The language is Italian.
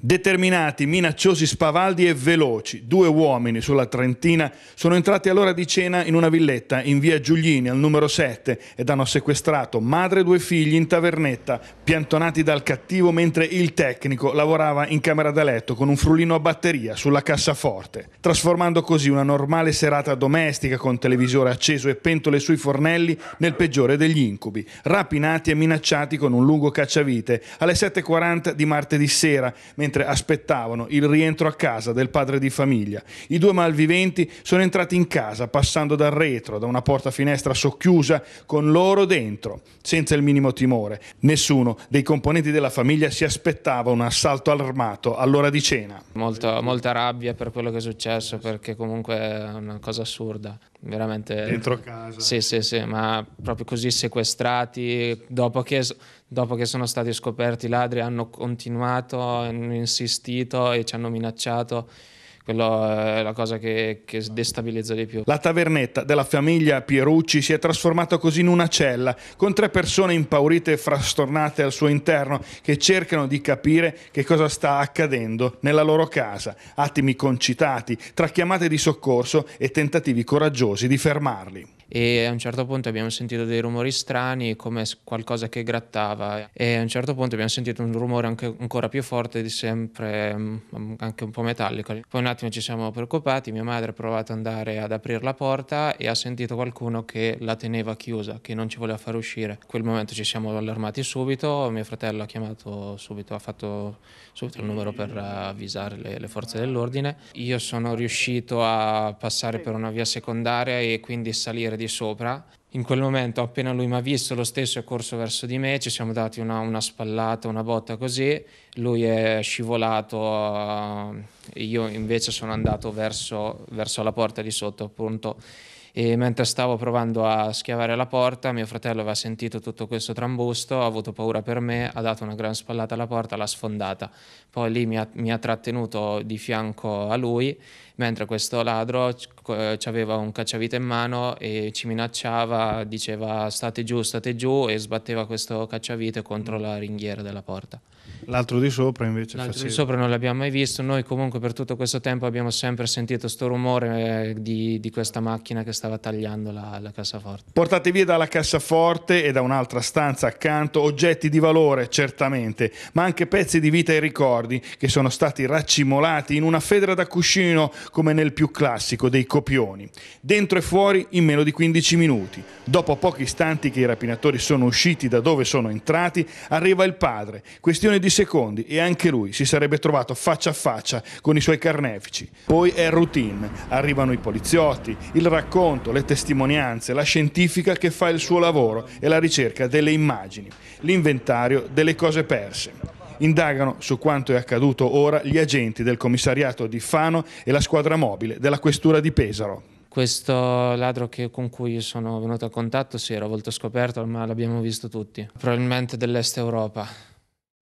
Determinati, minacciosi spavaldi e veloci, due uomini sulla Trentina sono entrati all'ora di cena in una villetta in via Giulini al numero 7 ed hanno sequestrato madre e due figli in tavernetta, piantonati dal cattivo mentre il tecnico lavorava in camera da letto con un frullino a batteria sulla cassaforte, trasformando così una normale serata domestica con televisore acceso e pentole sui fornelli nel peggiore degli incubi, rapinati e minacciati con un lungo cacciavite alle 7.40 di martedì sera, mentre mentre aspettavano il rientro a casa del padre di famiglia. I due malviventi sono entrati in casa passando dal retro, da una porta finestra socchiusa, con loro dentro, senza il minimo timore. Nessuno dei componenti della famiglia si aspettava un assalto armato all'ora di cena. Molto, molta rabbia per quello che è successo, perché comunque è una cosa assurda veramente dentro casa sì sì sì ma proprio così sequestrati dopo che, dopo che sono stati scoperti i ladri hanno continuato hanno insistito e ci hanno minacciato quella è eh, la cosa che, che destabilizza di più. La tavernetta della famiglia Pierucci si è trasformata così in una cella, con tre persone impaurite e frastornate al suo interno che cercano di capire che cosa sta accadendo nella loro casa. Attimi concitati, tra chiamate di soccorso e tentativi coraggiosi di fermarli e a un certo punto abbiamo sentito dei rumori strani come qualcosa che grattava e a un certo punto abbiamo sentito un rumore anche, ancora più forte di sempre, mm, mm, anche un po' metallico. Poi un attimo ci siamo preoccupati, mia madre ha provato ad andare ad aprire la porta e ha sentito qualcuno che la teneva chiusa, che non ci voleva far uscire. In quel momento ci siamo allarmati subito, mio fratello ha chiamato subito, ha fatto subito il numero per avvisare le, le forze dell'ordine. Io sono riuscito a passare per una via secondaria e quindi salire di sopra. In quel momento, appena lui mi ha visto, lo stesso è corso verso di me, ci siamo dati una, una spallata, una botta così, lui è scivolato, eh, io invece sono andato verso, verso la porta di sotto, appunto e mentre stavo provando a schiavare la porta mio fratello aveva sentito tutto questo trambusto, ha avuto paura per me, ha dato una gran spallata alla porta, l'ha sfondata. Poi lì mi ha, mi ha trattenuto di fianco a lui mentre questo ladro aveva un cacciavite in mano e ci minacciava, diceva state giù, state giù e sbatteva questo cacciavite contro la ringhiera della porta. L'altro di sopra invece? L'altro faceva. di sopra non l'abbiamo mai visto, noi comunque per tutto questo tempo abbiamo sempre sentito questo rumore eh, di, di questa macchina che stava tagliando la, la cassaforte. Portate via dalla cassaforte e da un'altra stanza accanto oggetti di valore, certamente, ma anche pezzi di vita e ricordi che sono stati raccimolati in una fedra da cuscino come nel più classico dei copioni. Dentro e fuori in meno di 15 minuti. Dopo pochi istanti che i rapinatori sono usciti da dove sono entrati, arriva il padre, questione di secondi, e anche lui si sarebbe trovato faccia a faccia con i suoi carnefici. Poi è routine, arrivano i poliziotti, il racconto racconto, le testimonianze, la scientifica che fa il suo lavoro e la ricerca delle immagini, l'inventario delle cose perse. Indagano su quanto è accaduto ora gli agenti del commissariato di Fano e la squadra mobile della questura di Pesaro. Questo ladro che, con cui sono venuto a contatto si sì, era volto scoperto, ma l'abbiamo visto tutti, probabilmente dell'est Europa